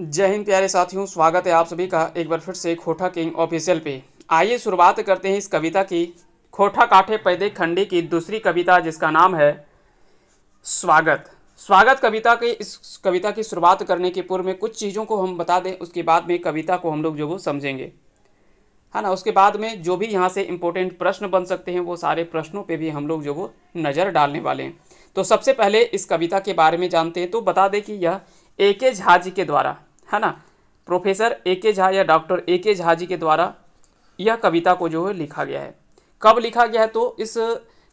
जय हिंद प्यारे साथियों स्वागत है आप सभी का एक बार फिर से खोटा किंग ऑफिशियल पे आइए शुरुआत करते हैं इस कविता की खोठा काठे पैदे खंडी की दूसरी कविता जिसका नाम है स्वागत स्वागत कविता की इस कविता की शुरुआत करने के पूर्व में कुछ चीज़ों को हम बता दें उसके बाद में कविता को हम लोग जो वो समझेंगे है ना उसके बाद में जो भी यहाँ से इम्पोर्टेंट प्रश्न बन सकते हैं वो सारे प्रश्नों पर भी हम लोग जो वो नज़र डालने वाले हैं तो सबसे पहले इस कविता के बारे में जानते हैं तो बता दें कि यह ए के झा जी के द्वारा है ना प्रोफेसर ए के झा या डॉक्टर ए के झा जी के द्वारा यह कविता को जो है लिखा गया है कब लिखा गया है तो इस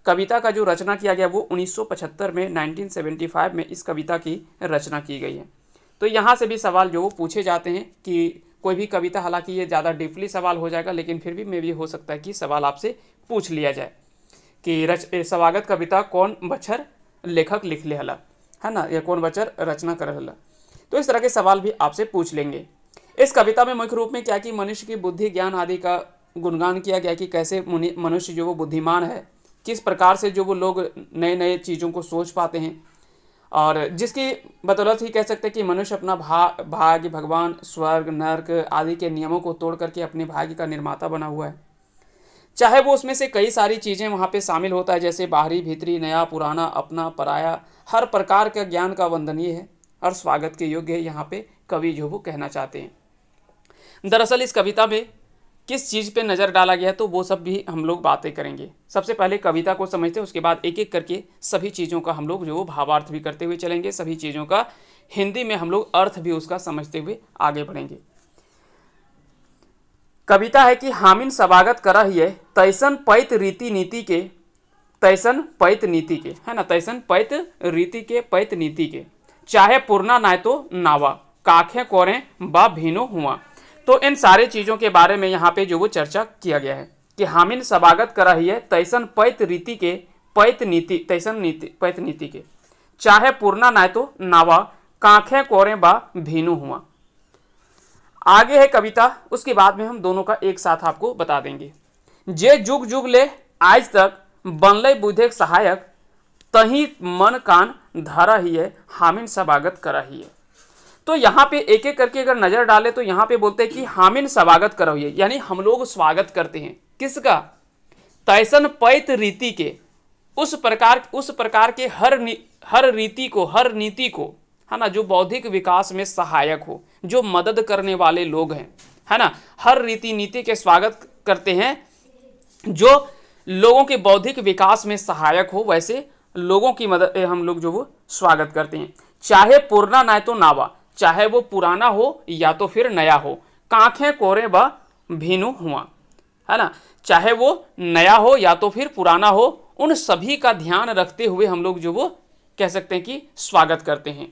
कविता का जो रचना किया गया वो 1975 में 1975 में इस कविता की रचना की गई है तो यहाँ से भी सवाल जो पूछे जाते हैं कि कोई भी कविता हालांकि ये ज़्यादा डीपली सवाल हो जाएगा लेकिन फिर भी मे भी हो सकता है कि सवाल आपसे पूछ लिया जाए कि रच स्वागत कविता कौन बच्छर लेखक लिख ले हला है ना या कौन बच्चर रचना कर हला तो इस तरह के सवाल भी आपसे पूछ लेंगे इस कविता में मुख्य रूप में क्या कि मनुष्य की बुद्धि ज्ञान आदि का गुणगान किया गया कि कैसे मनुष्य जो वो बुद्धिमान है किस प्रकार से जो वो लोग नए नए चीज़ों को सोच पाते हैं और जिसकी बदौलत ही कह सकते हैं कि मनुष्य अपना भा भाग्य भगवान स्वर्ग नर्क आदि के नियमों को तोड़ करके अपने भाग्य का निर्माता बना हुआ है चाहे वो उसमें से कई सारी चीज़ें वहाँ पे शामिल होता है जैसे बाहरी भीतरी नया पुराना अपना पराया हर प्रकार का ज्ञान का वंदनीय है और स्वागत के योग्य है यहाँ पे कवि जो वो कहना चाहते हैं दरअसल इस कविता में किस चीज़ पे नज़र डाला गया है तो वो सब भी हम लोग बातें करेंगे सबसे पहले कविता को समझते हैं उसके बाद एक एक करके सभी चीज़ों का हम लोग जो भावार्थ भी करते हुए चलेंगे सभी चीज़ों का हिंदी में हम लोग अर्थ भी उसका समझते हुए आगे बढ़ेंगे कविता है कि हामिन स्वागत करा ही है तैसन पैत रीति नीति के तैसन पैत नीति के है ना तैसन पैत रीति के पैत नीति के चाहे पुरना ना तो नावा काखे कोरें बा भीनो हुआ तो इन सारे चीज़ों के बारे में यहाँ पे जो वो चर्चा किया गया है कि हामिन स्वागत कर रही है तैसन पैत रीति के पैत नीति तैसन नीति पैत नीति के चाहे पुरना ना तो नावा कांखे कोरें बा भीनू हुआ आगे है कविता उसके बाद में हम दोनों का एक साथ आपको बता देंगे जे जुग जुग ले आज तक बनल बुधे सहायक तही मन कान धारा ही है हामिन सबागत करा ही है तो यहाँ पे एक एक करके अगर नज़र डाले तो यहाँ पे बोलते हैं कि हामिन स्वागत करो ये यानी हम लोग स्वागत करते हैं किसका तैसन पैत रीति के उस प्रकार उस प्रकार के हर हर रीति को हर नीति को है ना जो बौद्धिक विकास में सहायक हो जो मदद करने वाले लोग हैं है ना हर रीति नीति के स्वागत करते हैं जो लोगों के बौद्धिक विकास में सहायक हो वैसे लोगों की मदद हम लोग जो वो स्वागत करते हैं चाहे पुरना ना तो नावा चाहे वो पुराना हो या तो फिर नया हो कांखें कोरे बा भीनु हुआ है ना चाहे वो नया हो या तो फिर पुराना हो उन सभी का ध्यान रखते हुए हम लोग जो वो कह सकते हैं कि स्वागत करते हैं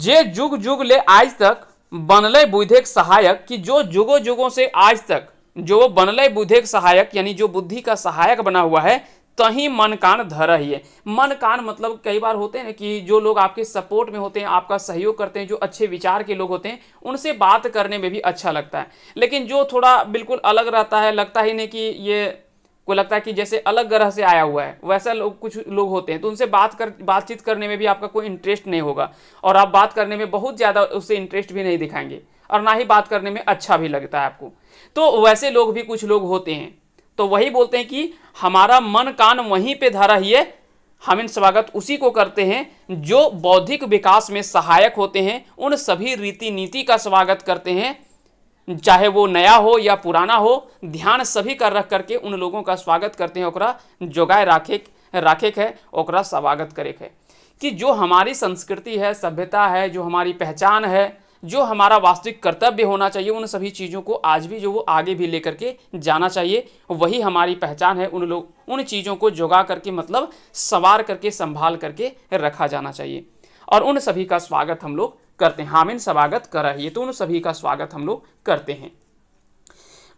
जे जुग जुग ले आज तक बनले बुद्धेक सहायक कि जो जुगो जुगों से आज तक जो बनले बुद्धेक सहायक यानी जो बुद्धि का सहायक बना हुआ है तही मन कान है मन कान मतलब कई बार होते हैं कि जो लोग आपके सपोर्ट में होते हैं आपका सहयोग करते हैं जो अच्छे विचार के लोग होते हैं उनसे बात करने में भी अच्छा लगता है लेकिन जो थोड़ा बिल्कुल अलग रहता है लगता ही नहीं कि ये को लगता है कि जैसे अलग ग्रह से आया हुआ है वैसा लोग कुछ लोग होते हैं तो उनसे बात कर बातचीत करने में भी आपका कोई इंटरेस्ट नहीं होगा और आप बात करने में बहुत ज़्यादा उससे इंटरेस्ट भी नहीं दिखाएंगे और ना ही बात करने में अच्छा भी लगता है आपको तो वैसे लोग भी कुछ लोग होते हैं तो वही बोलते हैं कि हमारा मन कान वहीं पे धारा ही है हम इन स्वागत उसी को करते हैं जो बौद्धिक विकास में सहायक होते हैं उन सभी रीति नीति का स्वागत करते हैं चाहे वो नया हो या पुराना हो ध्यान सभी कर रख करके उन लोगों का स्वागत करते हैं ओकरा जोगाए राखे राखे है ओकरा स्वागत करे है कि जो हमारी संस्कृति है सभ्यता है जो हमारी पहचान है जो हमारा वास्तविक कर्तव्य होना चाहिए उन सभी चीज़ों को आज भी जो वो आगे भी लेकर के जाना चाहिए वही हमारी पहचान है उन लोग उन चीज़ों को जोगा करके मतलब सवार करके संभाल करके रखा जाना चाहिए और उन सभी का स्वागत हम लोग करते हैं हामिन स्वागत कर रही है तो उन सभी का स्वागत हम लोग करते हैं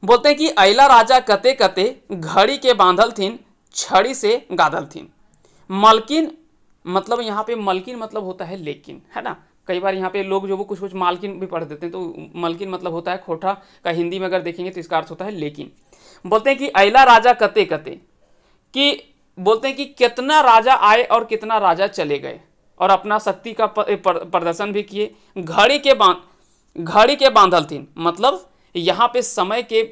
बोलते हैं कि अला राजा कते कते घड़ी के बांधल थीन छड़ी से गाधल थीन मलकिन मतलब यहाँ पे मलकिन मतलब होता है लेकिन है ना कई बार यहाँ पे लोग जो वो कुछ कुछ मालकिन भी पढ़ देते हैं तो मालकिन मतलब होता है खोटा का हिंदी में अगर देखेंगे तो इसका अर्थ होता है लेकिन बोलते हैं कि अला राजा कते कते कि बोलते हैं कि कितना राजा आए और कितना राजा चले गए और अपना शक्ति का प्रदर्शन भी किए घड़ी के बांध घड़ी के बांधल थी मतलब यहाँ पे समय के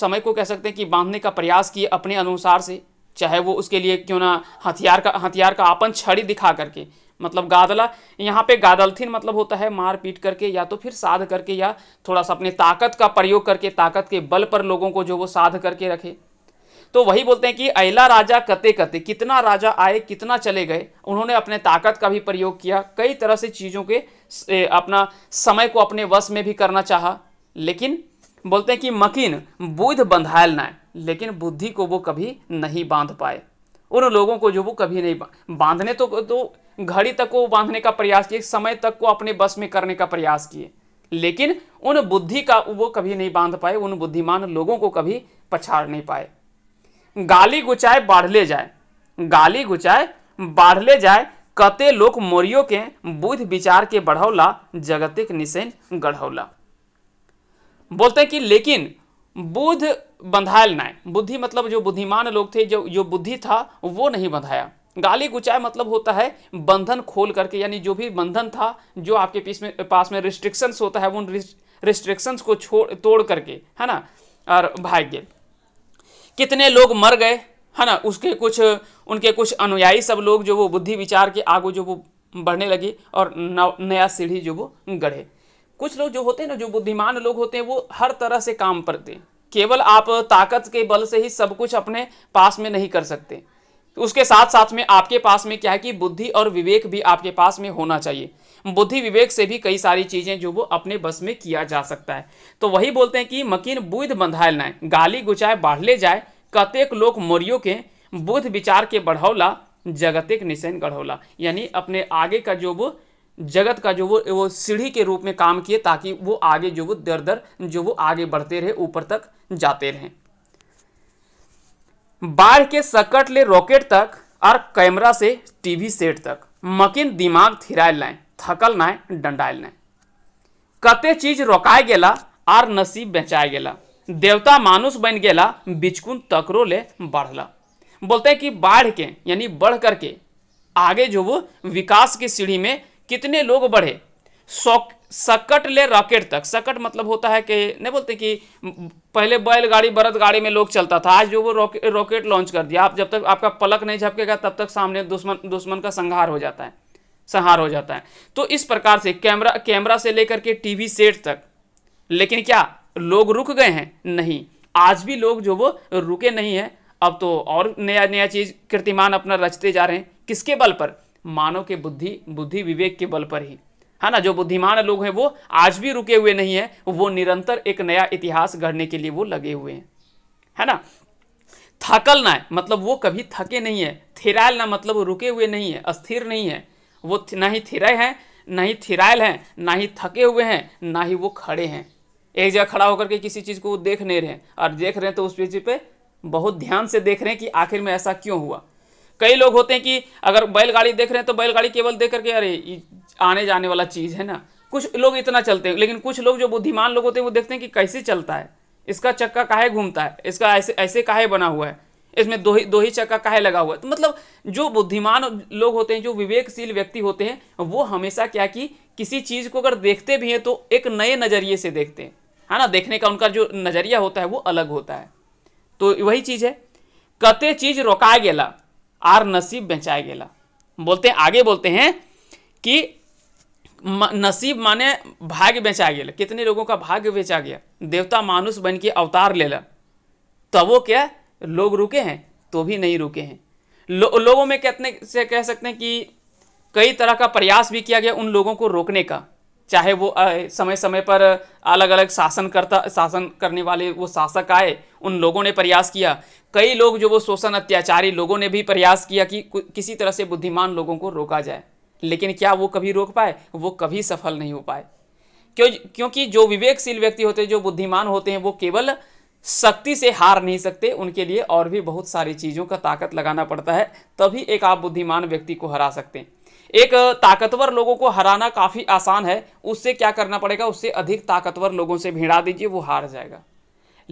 समय को कह सकते हैं कि बांधने का प्रयास किए अपने अनुसार से चाहे वो उसके लिए क्यों ना हथियार का हथियार का आपन छड़ी दिखा करके मतलब गादला यहाँ पे गादलथिन मतलब होता है मार पीट करके या तो फिर साध करके या थोड़ा सा अपने ताकत का प्रयोग करके ताकत के बल पर लोगों को जो वो साध करके रखे तो वही बोलते हैं कि अला राजा कते कते कितना राजा आए कितना चले गए उन्होंने अपने ताकत का भी प्रयोग किया कई तरह से चीज़ों के अपना समय को अपने वश में भी करना चाहा लेकिन बोलते हैं कि मकीन बुध बंधायल ना लेकिन बुद्धि को वो कभी नहीं बांध पाए उन लोगों को जो वो कभी नहीं बांधने तो, तो घड़ी तक को बांधने का प्रयास किए समय तक को अपने बस में करने का प्रयास किए लेकिन उन बुद्धि का वो कभी नहीं बांध पाए उन बुद्धिमान लोगों को कभी पछाड़ नहीं पाए गाली गुचाए बाढ़ले जाए गाली गुचाए बाढ़ले जाए कते लोक मोरियो के बुद्ध विचार के बढ़ौला जगतिक निशेन गढ़ौला बोलते हैं कि लेकिन बुद्ध बंधायल ना बुद्धि मतलब जो बुद्धिमान लोग थे जो जो बुद्धि था वो नहीं बंधाया गाली गुचाए मतलब होता है बंधन खोल करके यानी जो भी बंधन था जो आपके पीस में पास में रिस्ट्रिक्शंस होता है उन रिस्ट्रिक्शंस को छोड़ तोड़ करके है ना और भाग्य कितने लोग मर गए है ना उसके कुछ उनके कुछ अनुयायी सब लोग जो वो बुद्धि विचार के आगे जो वो बढ़ने लगे और नया सीढ़ी जो वो गढ़े कुछ लोग जो होते हैं ना जो बुद्धिमान लोग होते हैं वो हर तरह से काम करते हैं केवल आप ताकत के बल से ही सब कुछ अपने पास में नहीं कर सकते तो उसके साथ साथ में आपके पास में क्या है कि बुद्धि और विवेक भी आपके पास में होना चाहिए बुद्धि विवेक से भी कई सारी चीज़ें जो वो अपने बस में किया जा सकता है तो वही बोलते हैं कि मकीन बुद्ध बंधायल नाय गाली गुचाए बाढ़ले जाए कतेक लोग मोरियो के बुद्ध विचार के बढ़ौला जगतिक निशैन गढ़ौला यानी अपने आगे का जो वो जगत का जो वो वो सीढ़ी के रूप में काम किए ताकि वो आगे जो वो दर दर जो वो आगे बढ़ते रहे ऊपर तक जाते रहें बाढ़ के सकट ले रॉकेट तक और कैमरा से टीवी सेट तक मकिन दिमाग थिराय लाए थकल नाय डंडाय नाय कते चीज रोकाय गेला आर नसीब बेचाय गेला देवता मानुष बन गेला बिचकुन तकरो ले बढ़ला बोलते हैं कि बाढ़ के यानी बढ़ करके आगे जो वो विकास की सीढ़ी में कितने लोग बढ़े सौ सकट ले रॉकेट तक सकट मतलब होता है कि नहीं बोलते कि पहले बैलगाड़ी बरत गाड़ी में लोग चलता था आज जो वो रॉकेट लॉन्च कर दिया आप जब तक आपका पलक नहीं झपकेगा तब तक सामने दुश्मन दुश्मन का संहार हो जाता है संहार हो जाता है तो इस प्रकार से कैमरा कैमरा से लेकर के टीवी सेट तक लेकिन क्या लोग रुक गए हैं नहीं आज भी लोग जो वो रुके नहीं हैं अब तो और नया नया चीज़ कीर्तिमान अपना रचते जा रहे हैं किसके बल पर मानव के बुद्धि बुद्धि विवेक के बल पर ही है ना जो बुद्धिमान लोग हैं वो आज भी रुके हुए नहीं है वो निरंतर एक नया इतिहास गढ़ने के लिए वो लगे हुए हैं है ना थकल ना है मतलब वो कभी थके नहीं है थिरायल ना मतलब रुके हुए नहीं है अस्थिर नहीं है वो ना ही थिरय हैं ना ही थिरायल हैं ना ही थके हुए हैं ना ही वो खड़े हैं एक जगह खड़ा होकर के किसी चीज़ को वो देख नहीं रहे हैं और देख रहे हैं तो उस चीज़ पे बहुत ध्यान से देख रहे हैं कि आखिर में ऐसा क्यों हुआ कई लोग होते हैं कि अगर बैलगाड़ी देख रहे हैं तो बैलगाड़ी केवल देख करके अरे आने जाने वाला चीज़ है ना कुछ लोग इतना चलते हैं लेकिन कुछ लोग जो बुद्धिमान लोग होते हैं वो देखते हैं कि कैसे चलता है इसका चक्का काहे घूमता है इसका ऐसे ऐसे काहे बना हुआ है इसमें दो ही दो ही चक्का काहे लगा हुआ है तो मतलब जो बुद्धिमान लोग होते हैं जो विवेकशील व्यक्ति होते हैं वो हमेशा क्या कि किसी चीज़ को अगर देखते भी हैं तो एक नए नज़रिए से देखते हैं है ना देखने का उनका जो नज़रिया होता है वो अलग होता है तो वही चीज़ है कते चीज़ रोका गया आर नसीब बेचाया गया बोलते हैं आगे बोलते हैं कि नसीब माने भाग्य बेचा गया कितने लोगों का भाग्य बेचा गया देवता मानुष बन के अवतार ले ला तो वो क्या लोग रुके हैं तो भी नहीं रुके हैं लो, लोगों में कितने से कह सकते हैं कि कई तरह का प्रयास भी किया गया उन लोगों को रोकने का चाहे वो आ, समय समय पर अलग अलग शासन करता शासन करने वाले वो शासक आए उन लोगों ने प्रयास किया कई लोग जो वो शोषण अत्याचारी लोगों ने भी प्रयास किया कि किसी तरह से बुद्धिमान लोगों को रोका जाए लेकिन क्या वो कभी रोक पाए वो कभी सफल नहीं हो पाए क्यों क्योंकि जो विवेकशील व्यक्ति होते हैं जो बुद्धिमान होते हैं वो केवल शक्ति से हार नहीं सकते उनके लिए और भी बहुत सारी चीज़ों का ताकत लगाना पड़ता है तभी एक आप बुद्धिमान व्यक्ति को हरा सकते हैं एक ताकतवर लोगों को हराना काफ़ी आसान है उससे क्या करना पड़ेगा उससे अधिक ताकतवर लोगों से भिड़ा दीजिए वो हार जाएगा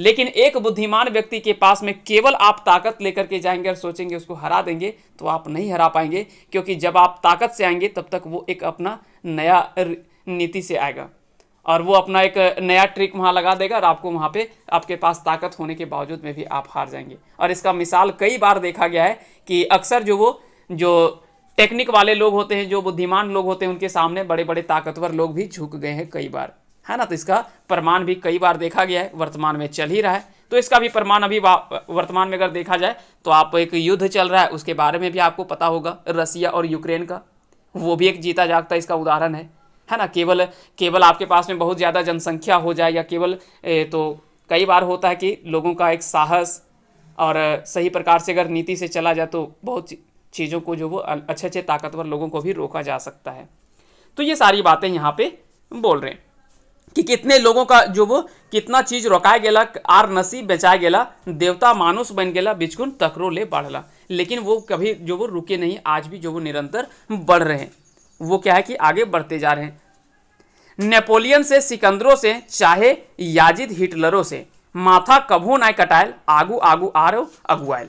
लेकिन एक बुद्धिमान व्यक्ति के पास में केवल आप ताकत लेकर के जाएंगे और सोचेंगे उसको हरा देंगे तो आप नहीं हरा पाएंगे क्योंकि जब आप ताकत से आएंगे तब तक वो एक अपना नया नीति से आएगा और वो अपना एक नया ट्रिक वहाँ लगा देगा और आपको वहाँ पे आपके पास ताकत होने के बावजूद में भी आप हार जाएंगे और इसका मिसाल कई बार देखा गया है कि अक्सर जो वो जो टेक्निक वाले लोग होते हैं जो बुद्धिमान लोग होते हैं उनके सामने बड़े बड़े ताकतवर लोग भी झुक गए हैं कई बार है ना तो इसका प्रमाण भी कई बार देखा गया है वर्तमान में चल ही रहा है तो इसका भी प्रमाण अभी वर्तमान में अगर देखा जाए तो आप एक युद्ध चल रहा है उसके बारे में भी आपको पता होगा रसिया और यूक्रेन का वो भी एक जीता जागता इसका उदाहरण है है ना केवल केवल आपके पास में बहुत ज़्यादा जनसंख्या हो जाए या केवल तो कई बार होता है कि लोगों का एक साहस और सही प्रकार से अगर नीति से चला जाए तो बहुत चीज़ों को जो वो अच्छे अच्छे ताकतवर लोगों को भी रोका जा सकता है तो ये सारी बातें यहाँ पर बोल रहे हैं कि कितने लोगों का जो वो कितना चीज रोकाय गया आर नसीब बेचाय गया देवता मानुष बन गया बिचकुन तकरो ले बढ़ला लेकिन वो कभी जो वो रुके नहीं आज भी जो वो निरंतर बढ़ रहे हैं वो क्या है कि आगे बढ़ते जा रहे हैं नेपोलियन से सिकंदरों से चाहे याजिद हिटलरों से माथा कभू ना कटायल आगू आगू आर अगुआल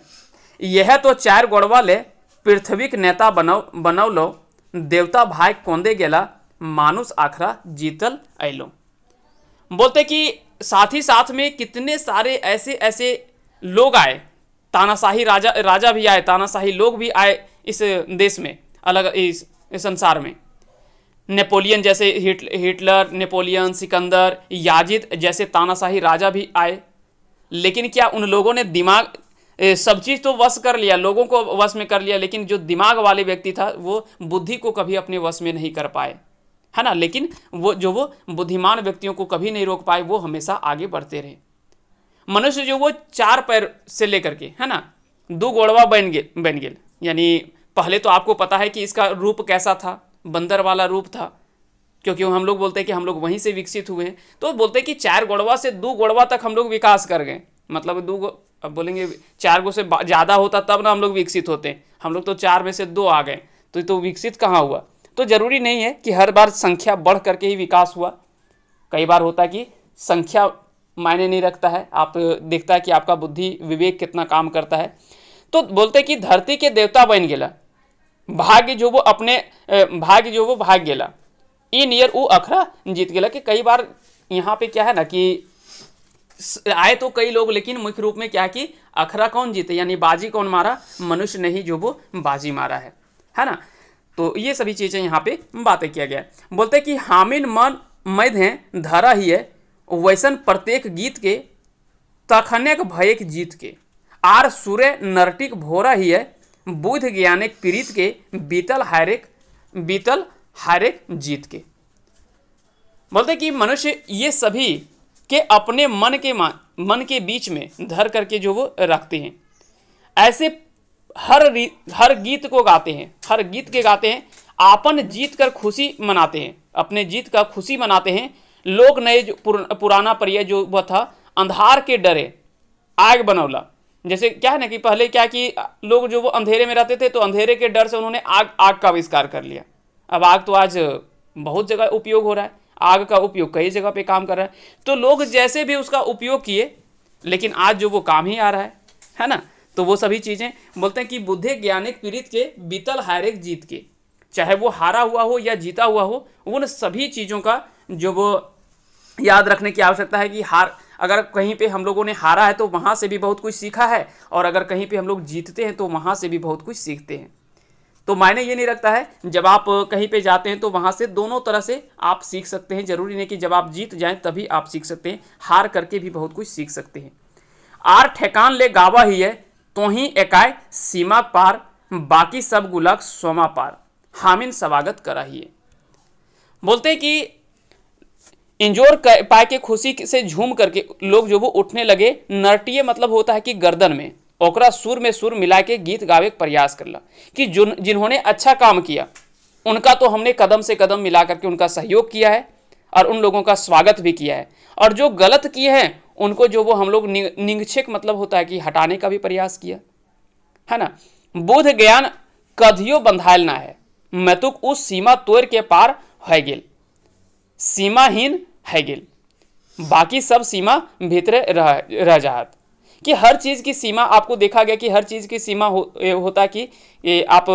यह तो चार गोड़वा ले के नेता बनौ बनौलो देवता भाई कोंदे गेला मानुष आखरा जीतल अलो बोलते कि साथ ही साथ में कितने सारे ऐसे ऐसे लोग आए तानाशाही राजा राजा भी आए तानाशाही लोग भी आए इस देश में अलग इस, संसार में नेपोलियन जैसे हिट हिटलर नेपोलियन सिकंदर याजिद जैसे तानाशाही राजा भी आए लेकिन क्या उन लोगों ने दिमाग सब चीज़ तो वश कर लिया लोगों को वश में कर लिया लेकिन जो दिमाग वाले व्यक्ति था वो बुद्धि को कभी अपने वश में नहीं कर पाए है ना लेकिन वो जो वो बुद्धिमान व्यक्तियों को कभी नहीं रोक पाए वो हमेशा आगे बढ़ते रहे मनुष्य जो वो चार पैर से लेकर के है ना दो गोड़वा बन गए बन गए यानी पहले तो आपको पता है कि इसका रूप कैसा था बंदर वाला रूप था क्योंकि हम लोग बोलते हैं कि हम लोग वहीं से विकसित हुए हैं तो बोलते हैं कि चार गोड़वा से दो गोड़वा तक हम लोग विकास कर गए मतलब दो गो अब बोलेंगे चार गो से ज़्यादा होता तब ना हम लोग विकसित होते हैं हम लोग तो चार में से दो आ गए तो तो विकसित कहाँ हुआ तो जरूरी नहीं है कि हर बार संख्या बढ़ करके ही विकास हुआ कई बार होता है कि संख्या मायने नहीं रखता है आप देखता है कि आपका बुद्धि विवेक कितना काम करता है तो बोलते कि धरती के देवता बन गया भाग्य जो वो अपने भाग्य जो वो भाग गया ई नियर वो अखरा जीत गेला कि कई बार यहाँ पे क्या है ना कि आए तो कई लोग लेकिन मुख्य रूप में क्या कि अखरा कौन जीते यानी बाजी कौन मारा मनुष्य नहीं जो वो बाजी मारा है है ना तो ये सभी चीज़ें यहाँ पे बातें किया गया बोलते हैं कि हामिन मन मैद हैं धारा ही है वैसन प्रत्येक गीत के तखनेक भयक जीत के आर सूर्य नरटिक भोरा ही है बुध ज्ञानिक पीड़ित के बीतल हारेक बीतल हारेक जीत के बोलते कि मनुष्य ये सभी के अपने मन के मन के बीच में धर करके जो वो रखते हैं ऐसे हर हर गीत को गाते हैं हर गीत के गाते हैं आपन जीत कर खुशी मनाते हैं अपने जीत का खुशी मनाते हैं लोग नए जो पुर, पुराना परिय जो वह था अंधार के डरे आग बनौला जैसे क्या है ना कि पहले क्या कि लोग जो वो अंधेरे में रहते थे तो अंधेरे के डर से उन्होंने आग आग का आविष्कार कर लिया अब आग तो आज बहुत जगह उपयोग हो रहा है आग का उपयोग कई जगह पे काम कर रहा है तो लोग जैसे भी उसका उपयोग किए लेकिन आज जो वो काम ही आ रहा है है ना तो वो सभी चीज़ें बोलते हैं कि बुद्धे ज्ञानिक पीड़ित के बीतल हारे जीत के चाहे वो हारा हुआ हो या जीता हुआ हो उन सभी चीज़ों का जो वो याद रखने की आवश्यकता है कि हार अगर कहीं पे हम लोगों ने हारा है तो वहाँ से भी बहुत कुछ सीखा है और अगर कहीं पे हम लोग जीतते हैं तो वहाँ से भी बहुत कुछ सीखते हैं तो मायने ये नहीं रखता है जब आप कहीं पे जाते हैं तो वहाँ से दोनों तरह से आप सीख सकते हैं ज़रूरी नहीं कि जब आप जीत जाएं तभी आप सीख सकते हैं हार करके भी बहुत कुछ सीख सकते हैं आर ठेकान ले गावा ही है तो ही एकाए सीमा पार बाकी सब गुलाक सोमा पार हामिन स्वागत कराइए बोलते कि इंजोर पाए के खुशी से झूम करके लोग जो वो उठने लगे नरटिये मतलब होता है कि गर्दन में ओकरा सुर में सुर मिला के गीत गावे का प्रयास ला कि जिन जिन्होंने अच्छा काम किया उनका तो हमने कदम से कदम मिला करके उनका सहयोग किया है और उन लोगों का स्वागत भी किया है और जो गलत किए हैं उनको जो वो हम लोग नि, मतलब होता है कि हटाने का भी प्रयास किया है ना बोध ज्ञान कधियो बंधायल ना है मैतुक उस सीमा तोड़ के पार है गेल सीमाहीन है गेल बाकी सब सीमा भीतरे रह रह जात कि हर चीज़ की सीमा आपको देखा गया कि हर चीज़ की सीमा हो, होता कि ए, आप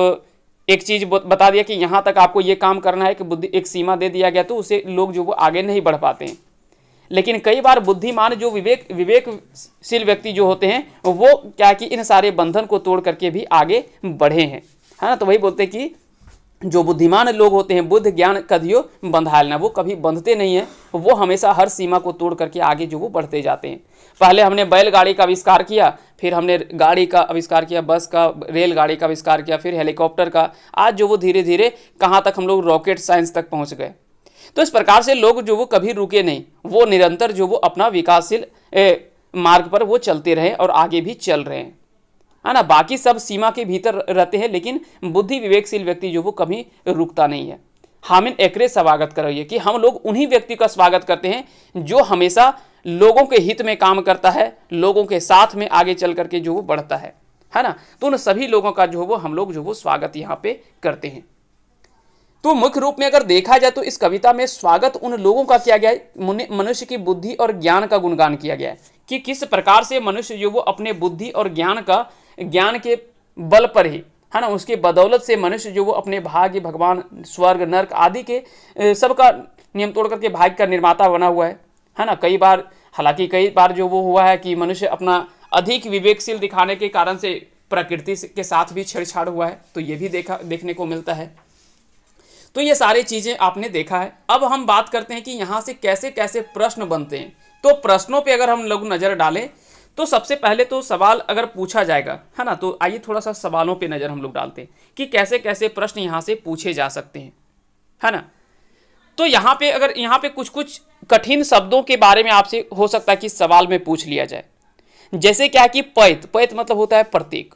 एक चीज़ बता दिया कि यहाँ तक आपको ये काम करना है कि बुद्धि एक सीमा दे दिया गया तो उसे लोग जो वो आगे नहीं बढ़ पाते हैं लेकिन कई बार बुद्धिमान जो विवेक विवेकशील व्यक्ति जो होते हैं वो क्या कि इन सारे बंधन को तोड़ करके भी आगे बढ़े हैं है ना तो वही बोलते हैं कि जो बुद्धिमान लोग होते हैं बुद्ध ज्ञान कधियो बंधा लेना वो कभी बंधते नहीं है वो हमेशा हर सीमा को तोड़ करके आगे जो वो बढ़ते जाते हैं पहले हमने बैलगाड़ी का आविष्कार किया फिर हमने गाड़ी का आविष्कार किया बस का रेलगाड़ी का आविष्कार किया फिर हेलीकॉप्टर का आज जो वो धीरे धीरे कहाँ तक हम लोग रॉकेट साइंस तक पहुँच गए तो इस प्रकार से लोग जो वो कभी रुके नहीं वो निरंतर जो वो अपना विकासशील मार्ग पर वो चलते रहे और आगे भी चल रहे हैं है ना बाकी सब सीमा के भीतर रहते हैं लेकिन बुद्धि विवेकशील व्यक्ति जो वो कभी रुकता नहीं है हामिन एकरे स्वागत करिए कि हम लोग उन्हीं व्यक्ति का स्वागत करते हैं जो हमेशा लोगों के हित में काम करता है लोगों के साथ में आगे चल करके जो वो बढ़ता है है ना तो उन सभी लोगों का जो वो हम लोग जो वो स्वागत यहाँ पे करते हैं तो मुख्य रूप में अगर देखा जाए तो इस कविता में स्वागत उन लोगों का किया गया है मनुष्य की बुद्धि और ज्ञान का गुणगान किया गया है कि किस प्रकार से मनुष्य जो वो अपने बुद्धि और ज्ञान का ज्ञान के बल पर ही है ना उसके बदौलत से मनुष्य जो वो अपने भाग्य भगवान स्वर्ग नर्क आदि के सबका नियम तोड़ करके भाग्य का निर्माता बना हुआ है है ना कई बार हालांकि कई बार जो वो हुआ है कि मनुष्य अपना अधिक विवेकशील दिखाने के कारण से प्रकृति के साथ भी छेड़छाड़ हुआ है तो ये भी देखा देखने को मिलता है तो ये सारी चीज़ें आपने देखा है अब हम बात करते हैं कि यहाँ से कैसे कैसे प्रश्न बनते हैं तो प्रश्नों पे अगर हम लोग नज़र डालें तो सबसे पहले तो सवाल अगर पूछा जाएगा है ना तो आइए थोड़ा सा सवालों पे नज़र हम लोग डालते हैं कि कैसे कैसे प्रश्न यहाँ से पूछे जा सकते हैं है ना तो यहाँ पे अगर यहाँ पे कुछ कुछ कठिन शब्दों के बारे में आपसे हो सकता है कि सवाल में पूछ लिया जाए जैसे क्या है कि पैत पैत मतलब होता है प्रतीक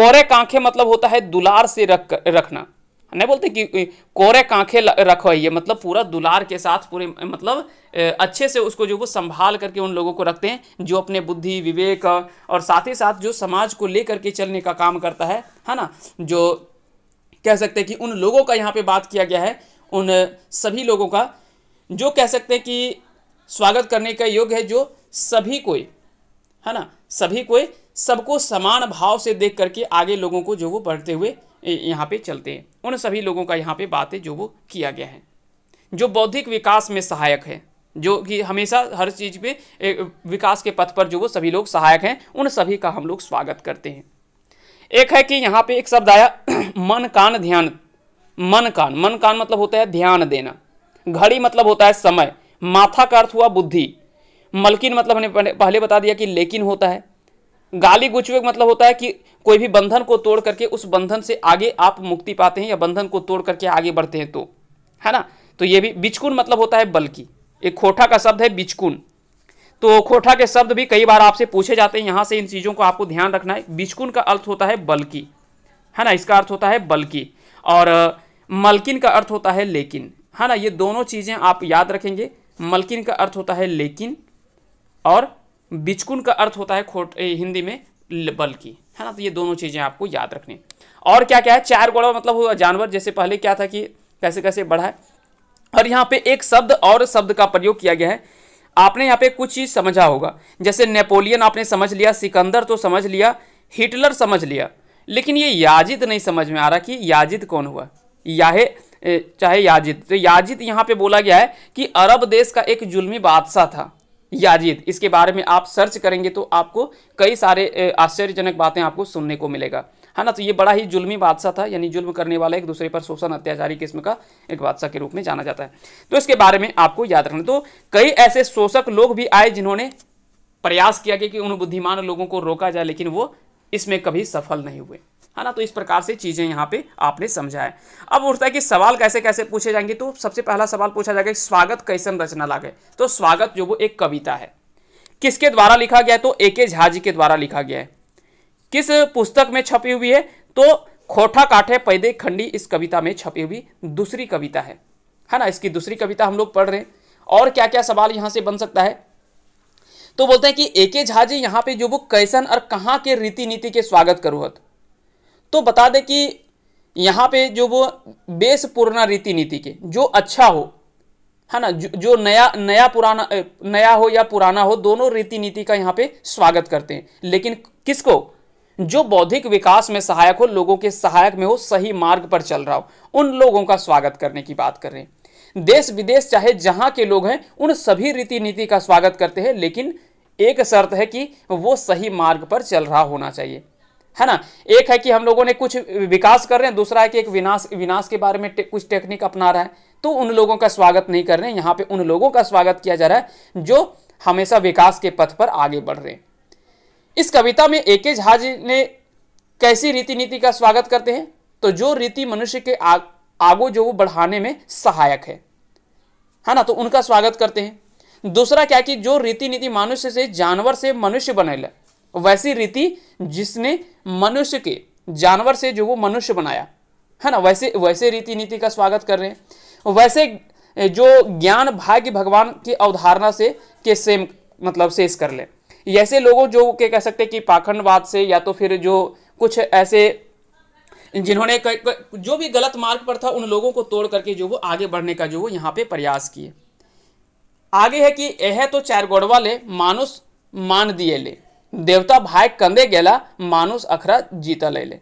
कोरे कांखे मतलब होता है दुलार से रख रखना नहीं बोलते कि कोरे कांखे रखो ये मतलब पूरा दुलार के साथ पूरे मतलब अच्छे से उसको जो वो संभाल करके उन लोगों को रखते हैं जो अपने बुद्धि विवेक और साथ ही साथ जो समाज को ले करके चलने का काम करता है है ना जो कह सकते हैं कि उन लोगों का यहाँ पे बात किया गया है उन सभी लोगों का जो कह सकते हैं कि स्वागत करने का योग है जो सभी कोई है ना सभी कोई सबको समान भाव से देख करके आगे लोगों को जो वो बढ़ते हुए यहाँ पे चलते हैं उन सभी लोगों का यहाँ पे बात है जो वो किया गया है जो बौद्धिक विकास में सहायक है जो कि हमेशा हर चीज़ पे विकास के पथ पर जो वो सभी लोग सहायक हैं उन सभी का हम लोग स्वागत करते हैं एक है कि यहाँ पे एक शब्द आया मन कान ध्यान मन कान मन कान मतलब होता है ध्यान देना घड़ी मतलब होता है समय माथा का अर्थ हुआ बुद्धि मलकिन मतलब हमने पहले बता दिया कि लेकिन होता है गाली गुचवेग मतलब होता है कि कोई भी बंधन को तोड़ करके उस बंधन से आगे आप मुक्ति पाते हैं या बंधन को तोड़ करके आगे बढ़ते हैं तो है ना तो ये भी बिचकुन मतलब होता है बल्कि एक खोठा का शब्द है बिचकुन तो खोठा के शब्द भी कई बार आपसे पूछे जाते हैं यहाँ से इन चीज़ों को आपको ध्यान रखना है बिचकुन का अर्थ होता है बल्कि है ना इसका अर्थ होता है बल्कि और मलकिन का अर्थ होता है लेकिन है ना ये दोनों चीज़ें आप याद रखेंगे मलकिन का अर्थ होता है लेकिन और बिचकुन का अर्थ होता है खोट हिंदी में बल्कि है ना तो ये दोनों चीज़ें आपको याद रखनी और क्या क्या है चार गोड़ा मतलब हुआ जानवर जैसे पहले क्या था कि कैसे कैसे बढ़ा है और यहाँ पे एक शब्द और शब्द का प्रयोग किया गया है आपने यहाँ पे कुछ चीज़ समझा होगा जैसे नेपोलियन आपने समझ लिया सिकंदर तो समझ लिया हिटलर समझ लिया लेकिन ये याजिद नहीं समझ में आ रहा कि याजिद कौन हुआ याहे चाहे याजिद तो याजिद यहाँ पे बोला गया है कि अरब देश का एक जुल्मी बादशाह था याजीद इसके बारे में आप सर्च करेंगे तो आपको कई सारे आश्चर्यजनक बातें आपको सुनने को मिलेगा है ना तो ये बड़ा ही जुल्मी बादशाह था यानी जुल्म करने वाला एक दूसरे पर शोषण अत्याचारी किस्म का एक बादशाह के रूप में जाना जाता है तो इसके बारे में आपको याद रखना तो कई ऐसे शोषक लोग भी आए जिन्होंने प्रयास किया कि उन बुद्धिमान लोगों को रोका जाए लेकिन वो इसमें कभी सफल नहीं हुए है ना तो इस प्रकार से चीज़ें यहाँ पे आपने समझा है अब उठता है कि सवाल कैसे कैसे पूछे जाएंगे तो सबसे पहला सवाल पूछा जाएगा स्वागत कैसे रचना लागे तो स्वागत जो वो एक कविता है किसके द्वारा लिखा गया है तो ए के झा जी के द्वारा लिखा गया है किस पुस्तक में छपी हुई है तो खोठा काठे पैदे खंडी इस कविता में छपी हुई दूसरी कविता है है ना इसकी दूसरी कविता हम लोग पढ़ रहे हैं और क्या क्या सवाल यहाँ से बन सकता है तो बोलते हैं कि ए के झा जी यहाँ पे जो वो कैसन और कहाँ के रीति नीति के स्वागत करूहत तो बता दें कि यहाँ पे जो वो बेस पुराना रीति नीति के जो अच्छा हो है ना जो, जो नया नया पुराना नया हो या पुराना हो दोनों रीति नीति का यहाँ पे स्वागत करते हैं लेकिन किसको जो बौद्धिक विकास में सहायक हो लोगों के सहायक में हो सही मार्ग पर चल रहा हो उन लोगों का स्वागत करने की बात कर रहे हैं देश विदेश चाहे जहां के लोग हैं उन सभी रीति नीति का स्वागत करते हैं लेकिन एक शर्त है कि वो सही मार्ग पर चल रहा होना चाहिए है ना एक है कि हम लोगों ने कुछ विकास कर रहे हैं दूसरा है कि एक विनाश विनाश के बारे में टे, कुछ टेक्निक अपना रहा है तो उन लोगों का स्वागत नहीं कर रहे हैं यहां पे उन लोगों का स्वागत किया जा रहा है जो हमेशा विकास के पथ पर आगे बढ़ रहे हैं इस कविता में ए के झा जी ने कैसी रीति नीति का स्वागत करते हैं तो जो रीति मनुष्य के आ, आगो जो वो बढ़ाने में सहायक है है ना तो उनका स्वागत करते हैं दूसरा क्या कि जो रीति नीति मनुष्य से जानवर से मनुष्य बनेला वैसी रीति जिसने मनुष्य के जानवर से जो वो मनुष्य बनाया है ना वैसे वैसे रीति नीति का स्वागत कर रहे हैं वैसे जो ज्ञान भाग्य भगवान की अवधारणा से के सेम मतलब शेष कर ले ऐसे लोगों जो के कह सकते हैं कि पाखंडवाद से या तो फिर जो कुछ ऐसे जिन्होंने जो भी गलत मार्ग पर था उन लोगों को तोड़ करके जो वो आगे बढ़ने का जो वो यहाँ पे प्रयास किए आगे है कि यह तो चार गौड़वा ले मानुष मान दिए ले देवता भाई कंधे गेला मानुस अखरा जीता ले ले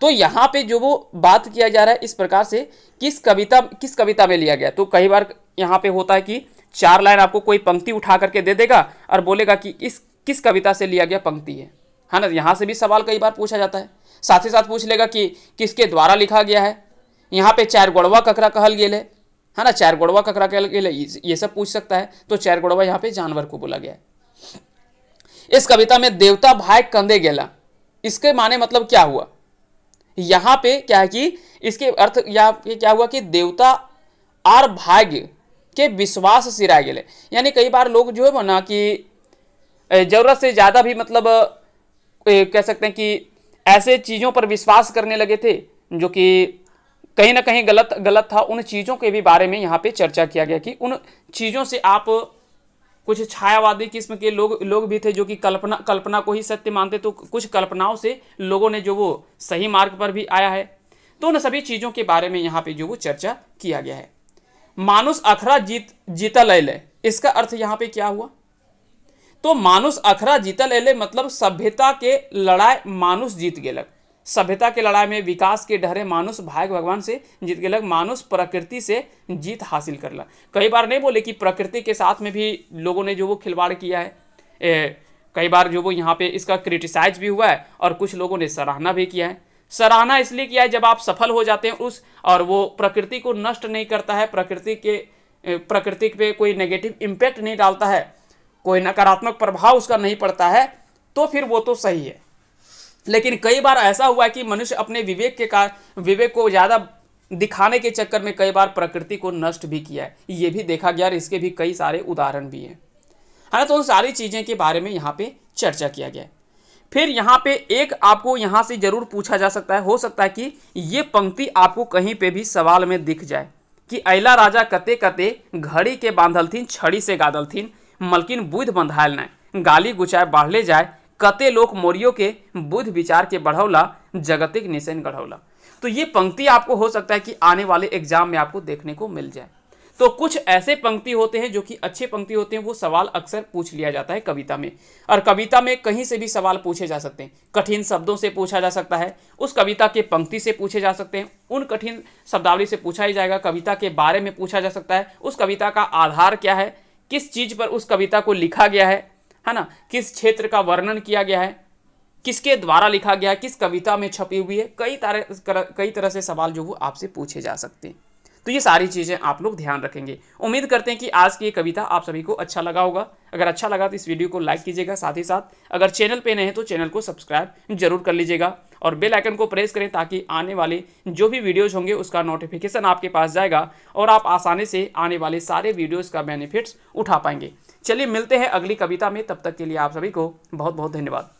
तो यहाँ पे जो वो बात किया जा रहा है इस प्रकार से किस कविता किस कविता में लिया गया तो कई बार यहाँ पे होता है कि चार लाइन आपको कोई पंक्ति उठा करके दे देगा और बोलेगा कि इस किस कविता से लिया गया पंक्ति है है ना यहाँ से भी सवाल कई बार पूछा जाता है साथ ही साथ पूछ लेगा कि किसके द्वारा लिखा गया है यहाँ पे चार गोड़वा ककरा कहल गया है ना चार गोड़वा ककरा कहल गेल ये सब पूछ सकता है तो चार गोड़वा यहाँ पे जानवर को बोला गया है इस कविता में देवता भाई कंधे गेला इसके माने मतलब क्या हुआ यहाँ पे क्या है कि इसके अर्थ यहाँ पे क्या हुआ कि देवता आर भाग्य के विश्वास सिराय गए यानी कई बार लोग जो है वो ना कि ज़रूरत से ज़्यादा भी मतलब कह सकते हैं कि ऐसे चीज़ों पर विश्वास करने लगे थे जो कि कहीं ना कहीं गलत गलत था उन चीज़ों के भी बारे में यहाँ पे चर्चा किया गया कि उन चीज़ों से आप कुछ छायावादी किस्म के लोग लोग भी थे जो कि कल्पना कल्पना को ही सत्य मानते तो कुछ कल्पनाओं से लोगों ने जो वो सही मार्ग पर भी आया है तो उन सभी चीज़ों के बारे में यहाँ पे जो वो चर्चा किया गया है मानुस अखरा जीत जीता ले ले इसका अर्थ यहाँ पे क्या हुआ तो मानुस अखरा जीतल ले मतलब सभ्यता के लड़ाई मानुष जीत गेलक सभ्यता के लड़ाई में विकास के ढहरे मानुष भाग भगवान से जीत के लग मानुष प्रकृति से जीत हासिल कर ला कई बार नहीं बोले कि प्रकृति के साथ में भी लोगों ने जो वो खिलवाड़ किया है ए, कई बार जो वो यहाँ पे इसका क्रिटिसाइज भी हुआ है और कुछ लोगों ने सराहना भी किया है सराहना इसलिए किया है जब आप सफल हो जाते हैं उस और वो प्रकृति को नष्ट नहीं करता है प्रकृति के प्रकृति पे कोई नेगेटिव इम्पैक्ट नहीं डालता है कोई नकारात्मक प्रभाव उसका नहीं पड़ता है तो फिर वो तो सही है लेकिन कई बार ऐसा हुआ है कि मनुष्य अपने विवेक के कारण विवेक को ज़्यादा दिखाने के चक्कर में कई बार प्रकृति को नष्ट भी किया है ये भी देखा गया और इसके भी कई सारे उदाहरण भी हैं है ना तो उन सारी चीज़ें के बारे में यहाँ पे चर्चा किया गया है फिर यहाँ पे एक आपको यहाँ से जरूर पूछा जा सकता है हो सकता है कि ये पंक्ति आपको कहीं पे भी सवाल में दिख जाए कि अला राजा कते कते घड़ी के बांधल थीन छड़ी से गादल थीन मलकिन बुध बंधायल न गाली गुचाए बाढ़ले जाए कते लोक मौर्यों के बुद्ध विचार के बढ़ौला जगतिक निशन गढ़ौला तो ये पंक्ति आपको हो सकता है कि आने वाले एग्जाम में आपको देखने को मिल जाए तो कुछ ऐसे पंक्ति होते हैं जो कि अच्छे पंक्ति होते हैं वो सवाल अक्सर पूछ लिया जाता है कविता में और कविता में कहीं से भी सवाल पूछे जा सकते हैं कठिन शब्दों से पूछा जा सकता है उस कविता के पंक्ति से पूछे जा सकते हैं उन कठिन शब्दावली से पूछा ही जाएगा कविता के बारे में पूछा जा सकता है उस कविता का आधार क्या है किस चीज़ पर उस कविता को लिखा गया है है ना किस क्षेत्र का वर्णन किया गया है किसके द्वारा लिखा गया है किस कविता में छपी हुई है कई तरह कई तरह से सवाल जो वो आपसे पूछे जा सकते हैं तो ये सारी चीज़ें आप लोग ध्यान रखेंगे उम्मीद करते हैं कि आज की ये कविता आप सभी को अच्छा लगा होगा अगर अच्छा लगा तो इस वीडियो को लाइक कीजिएगा साथ ही साथ अगर चैनल पे नए हैं तो चैनल को सब्सक्राइब जरूर कर लीजिएगा और बेल आइकन को प्रेस करें ताकि आने वाले जो भी वीडियोज़ होंगे उसका नोटिफिकेशन आपके पास जाएगा और आप आसानी से आने वाले सारे वीडियोज़ का बेनिफिट्स उठा पाएंगे चलिए मिलते हैं अगली कविता में तब तक के लिए आप सभी को बहुत बहुत धन्यवाद